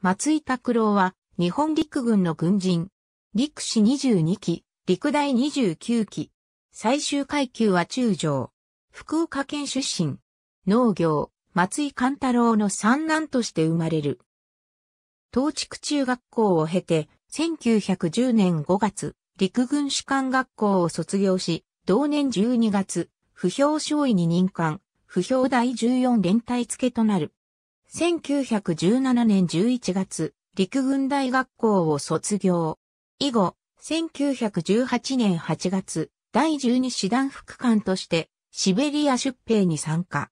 松井拓郎は、日本陸軍の軍人。陸士22期、陸大29期。最終階級は中将。福岡県出身。農業、松井勘太郎の三男として生まれる。東畜中学校を経て、1910年5月、陸軍士官学校を卒業し、同年12月、不評少尉に任官、不評第14連隊付けとなる。1917年11月、陸軍大学校を卒業。以後、1918年8月、第12師団副官として、シベリア出兵に参加。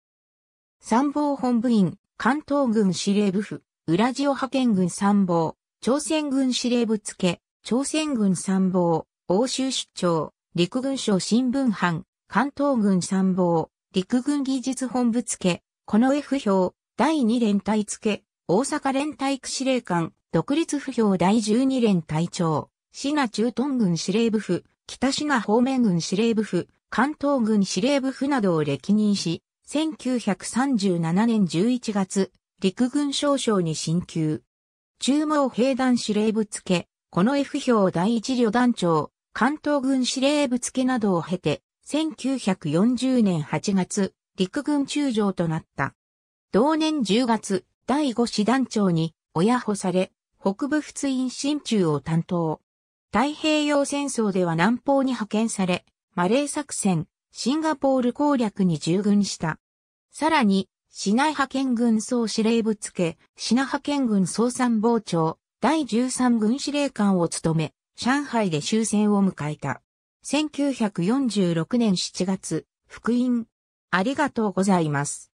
参謀本部員、関東軍司令部府、ウラジオ派遣軍参謀、朝鮮軍司令部付、朝鮮軍参謀、欧州出張、陸軍省新聞班、関東軍参謀、陸軍技術本部付、この F 表、第2連隊付、大阪連隊区司令官、独立不評第12連隊長、滋賀駐屯軍司令部府、北滋賀方面軍司令部府、関東軍司令部府などを歴任し、1937年11月、陸軍少将に進級。中毛兵団司令部付、この F 表第一旅団長、関東軍司令部付などを経て、1940年8月、陸軍中将となった。同年10月、第5師団長に親保され、北部仏印新中を担当。太平洋戦争では南方に派遣され、マレー作戦、シンガポール攻略に従軍した。さらに、市内派遣軍総司令部付け、市内派遣軍総参謀長、第13軍司令官を務め、上海で終戦を迎えた。1946年7月、福音。ありがとうございます。